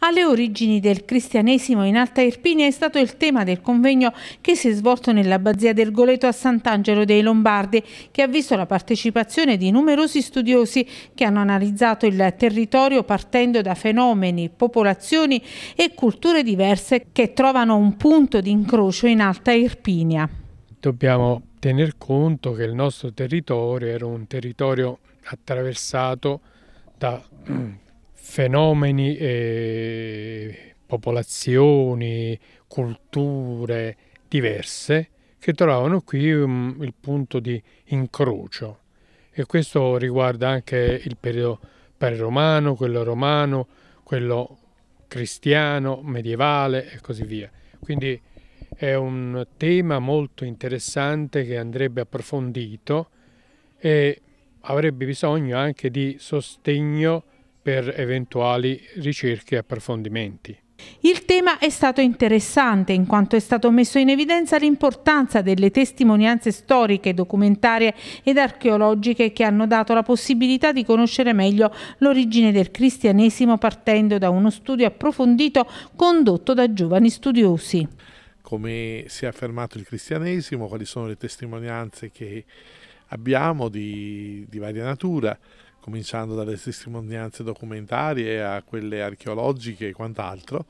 Alle origini del cristianesimo in Alta Irpinia è stato il tema del convegno che si è svolto nell'abbazia del Goleto a Sant'Angelo dei Lombardi, che ha visto la partecipazione di numerosi studiosi che hanno analizzato il territorio partendo da fenomeni, popolazioni e culture diverse che trovano un punto di incrocio in Alta Irpinia. Dobbiamo tener conto che il nostro territorio era un territorio attraversato da fenomeni, eh, popolazioni, culture diverse che trovano qui um, il punto di incrocio e questo riguarda anche il periodo preromano, quello romano, quello cristiano, medievale e così via. Quindi è un tema molto interessante che andrebbe approfondito e avrebbe bisogno anche di sostegno per eventuali ricerche e approfondimenti. Il tema è stato interessante in quanto è stato messo in evidenza l'importanza delle testimonianze storiche, documentarie ed archeologiche che hanno dato la possibilità di conoscere meglio l'origine del cristianesimo partendo da uno studio approfondito condotto da giovani studiosi. Come si è affermato il cristianesimo, quali sono le testimonianze che abbiamo di, di varia natura, cominciando dalle testimonianze documentarie a quelle archeologiche e quant'altro.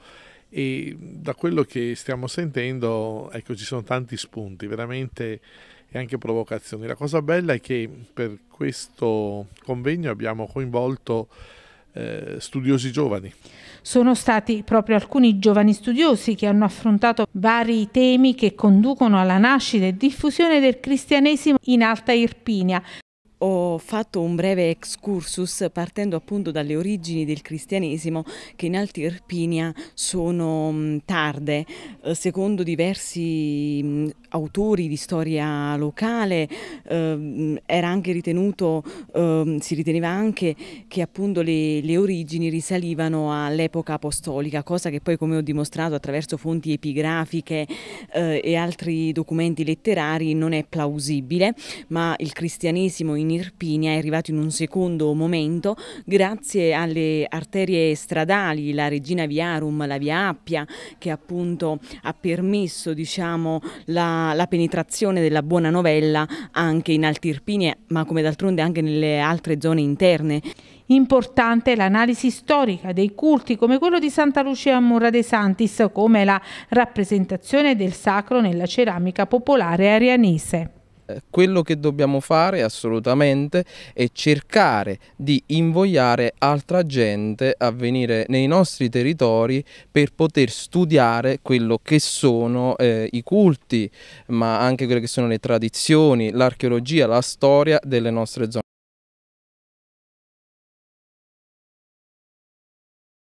E da quello che stiamo sentendo, ecco, ci sono tanti spunti, veramente e anche provocazioni. La cosa bella è che per questo convegno abbiamo coinvolto eh, studiosi giovani. Sono stati proprio alcuni giovani studiosi che hanno affrontato vari temi che conducono alla nascita e diffusione del cristianesimo in Alta Irpinia, ho fatto un breve excursus partendo appunto dalle origini del cristianesimo che in Altirpinia sono tarde, eh, secondo diversi autori di storia locale, eh, eh, si riteneva anche che appunto le, le origini risalivano all'epoca apostolica, cosa che poi come ho dimostrato attraverso fonti epigrafiche eh, e altri documenti letterari non è plausibile, ma il cristianesimo in Irpinia è arrivato in un secondo momento grazie alle arterie stradali, la Regina Viarum, la Via Appia, che appunto ha permesso diciamo, la la, penetrazione della buona novella anche in Altirpinie, ma come d'altronde anche nelle altre zone interne. Importante l'analisi storica dei culti come quello di Santa Lucia a Murra de Santis, come la rappresentazione del sacro nella ceramica popolare arianese. Eh, quello che dobbiamo fare assolutamente è cercare di invogliare altra gente a venire nei nostri territori per poter studiare quello che sono eh, i culti, ma anche quelle che sono le tradizioni, l'archeologia, la storia delle nostre zone.